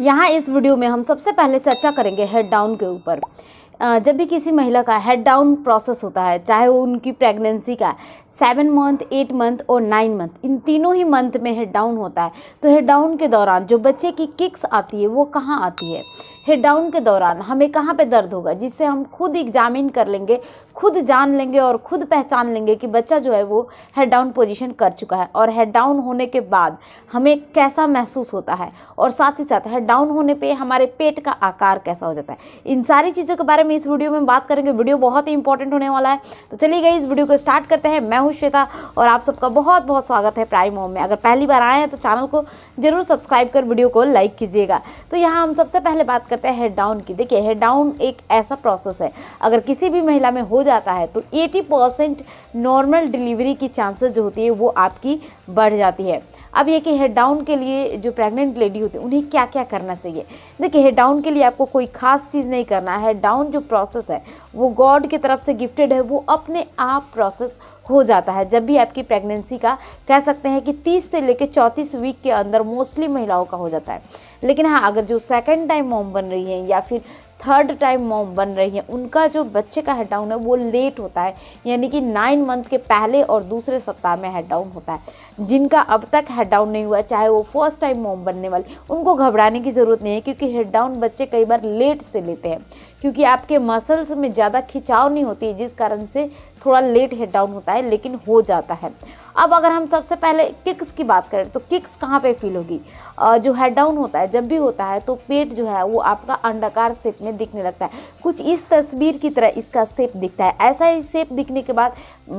यहाँ इस वीडियो में हम सबसे पहले चर्चा करेंगे हेड डाउन के ऊपर जब भी किसी महिला का हेड डाउन प्रोसेस होता है चाहे वो उनकी प्रेगनेंसी का सेवन मंथ एट मंथ और नाइन मंथ इन तीनों ही मंथ में हेड डाउन होता है तो हेड डाउन के दौरान जो बच्चे की किक्स आती है वो कहाँ आती है हेड डाउन के दौरान हमें कहाँ पे दर्द होगा जिससे हम खुद एग्जामिन कर लेंगे खुद जान लेंगे और खुद पहचान लेंगे कि बच्चा जो है वो हेड डाउन पोजिशन कर चुका है और हेड डाउन होने के बाद हमें कैसा महसूस होता है और साथ ही साथ हेड डाउन होने पर पे हमारे पेट का आकार कैसा हो जाता है इन सारी चीज़ों के बारे में इस वीडियो में बात करेंगे वीडियो बहुत ही इंपॉर्टेंट होने वाला है तो चलिए गई इस वीडियो को स्टार्ट करते हैं मैं हूँ श्वेता और आप सबका बहुत बहुत स्वागत है प्राइम होम में अगर पहली बार आए हैं तो चैनल को जरूर सब्सक्राइब कर वीडियो को लाइक कीजिएगा तो यहाँ हम सबसे पहले बात करते हैं हेड डाउन की देखिए हेड डाउन एक ऐसा प्रोसेस है अगर किसी भी महिला में हो जाता है तो 80 परसेंट नॉर्मल डिलीवरी की चांसेस जो होती है वो आपकी बढ़ जाती है अब ये कि हेड डाउन के लिए जो प्रेग्नेंट लेडी होती है उन्हें क्या क्या करना चाहिए देखिए हेड डाउन के लिए आपको कोई खास चीज़ नहीं करना है डाउन जो प्रोसेस है वो गॉड की तरफ से गिफ्टेड है वो अपने आप प्रोसेस हो जाता है जब भी आपकी प्रेगनेंसी का कह सकते हैं कि 30 से लेकर चौंतीस वीक के अंदर मोस्टली महिलाओं का हो जाता है लेकिन हाँ अगर जो सेकेंड टाइम मॉम बन रही हैं या फिर थर्ड टाइम मॉम बन रही हैं उनका जो बच्चे का हेड डाउन है वो लेट होता है यानी कि नाइन मंथ के पहले और दूसरे सप्ताह में हेड डाउन होता है जिनका अब तक हेड डाउन नहीं हुआ चाहे वो फर्स्ट टाइम मॉम बनने वाले उनको घबराने की ज़रूरत नहीं है क्योंकि हेड डाउन बच्चे कई बार लेट से लेते हैं क्योंकि आपके मसल्स में ज़्यादा खिंचाव नहीं होती है जिस कारण से थोड़ा लेट हेड डाउन होता है लेकिन हो जाता है अब अगर हम सबसे पहले किक्स की बात करें तो किक्स कहाँ पे फील होगी जो हेड डाउन होता है जब भी होता है तो पेट जो है वो आपका अंडाकार शेप में दिखने लगता है कुछ इस तस्वीर की तरह इसका शेप दिखता है ऐसा ही शेप दिखने के बाद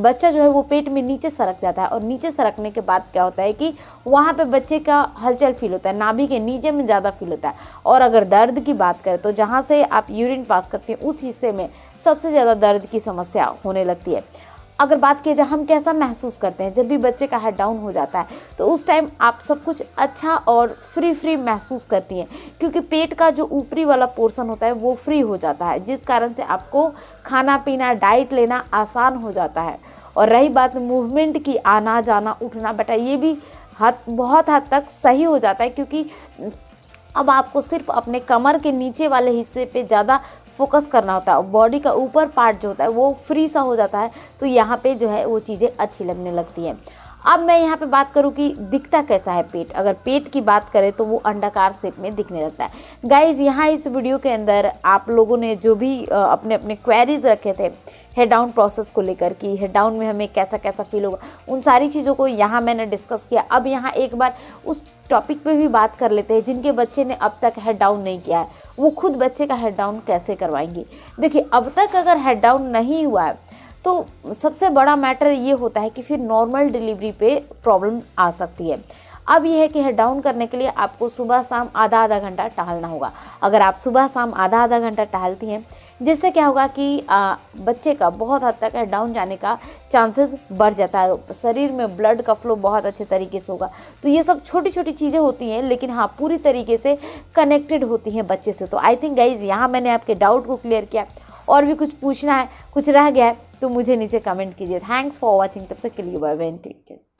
बच्चा जो है वो पेट में नीचे सरक जाता है और नीचे सरकने के बाद क्या होता है कि वहाँ पर बच्चे का हलचल फील होता है नाभी के नीचे में ज़्यादा फील होता है और अगर दर्द की बात करें तो जहाँ से आप यूरिन पास करते हैं उस हिस्से में सबसे ज़्यादा दर्द की समस्या होने लगती है अगर बात की जाए हम कैसा महसूस करते हैं जब भी बच्चे का हेड डाउन हो जाता है तो उस टाइम आप सब कुछ अच्छा और फ्री फ्री महसूस करती हैं क्योंकि पेट का जो ऊपरी वाला पोर्सन होता है वो फ्री हो जाता है जिस कारण से आपको खाना पीना डाइट लेना आसान हो जाता है और रही बात मूवमेंट की आना जाना उठना बेटा ये भी हद बहुत हद तक सही हो जाता है क्योंकि अब आपको सिर्फ अपने कमर के नीचे वाले हिस्से पे ज़्यादा फोकस करना होता है बॉडी का ऊपर पार्ट जो होता है वो फ्री सा हो जाता है तो यहाँ पे जो है वो चीज़ें अच्छी लगने लगती हैं अब मैं यहाँ पे बात करूँ कि दिखता कैसा है पेट अगर पेट की बात करें तो वो अंडाकार शेप में दिखने लगता है गाइज यहाँ इस वीडियो के अंदर आप लोगों ने जो भी अपने अपने क्वेरीज रखे थे हेड डाउन प्रोसेस को लेकर कि हेड डाउन में हमें कैसा कैसा फील होगा उन सारी चीज़ों को यहाँ मैंने डिस्कस किया अब यहाँ एक बार उस टॉपिक पे भी बात कर लेते हैं जिनके बच्चे ने अब तक हेड डाउन नहीं किया है वो खुद बच्चे का हेड डाउन कैसे करवाएंगे देखिए अब तक अगर हेड डाउन नहीं हुआ है तो सबसे बड़ा मैटर ये होता है कि फिर नॉर्मल डिलीवरी पे प्रॉब्लम आ सकती है अब यह है कि हेड डाउन करने के लिए आपको सुबह शाम आधा आधा घंटा टहलना होगा अगर आप सुबह शाम आधा आधा घंटा टहलती हैं जिससे क्या होगा कि आ, बच्चे का बहुत हद तक हेड डाउन जाने का चांसेस बढ़ जाता है शरीर में ब्लड का फ्लो बहुत अच्छे तरीके से होगा तो ये सब छोटी छोटी चीज़ें होती हैं लेकिन हाँ पूरी तरीके से कनेक्टेड होती हैं बच्चे से तो आई थिंक गाइज यहाँ मैंने आपके डाउट को क्लियर किया और भी कुछ पूछना है कुछ रह गया है तो मुझे नीचे कमेंट कीजिए थैंक्स फॉर वॉचिंग तब तक के लिए बाय बाय टेक केयर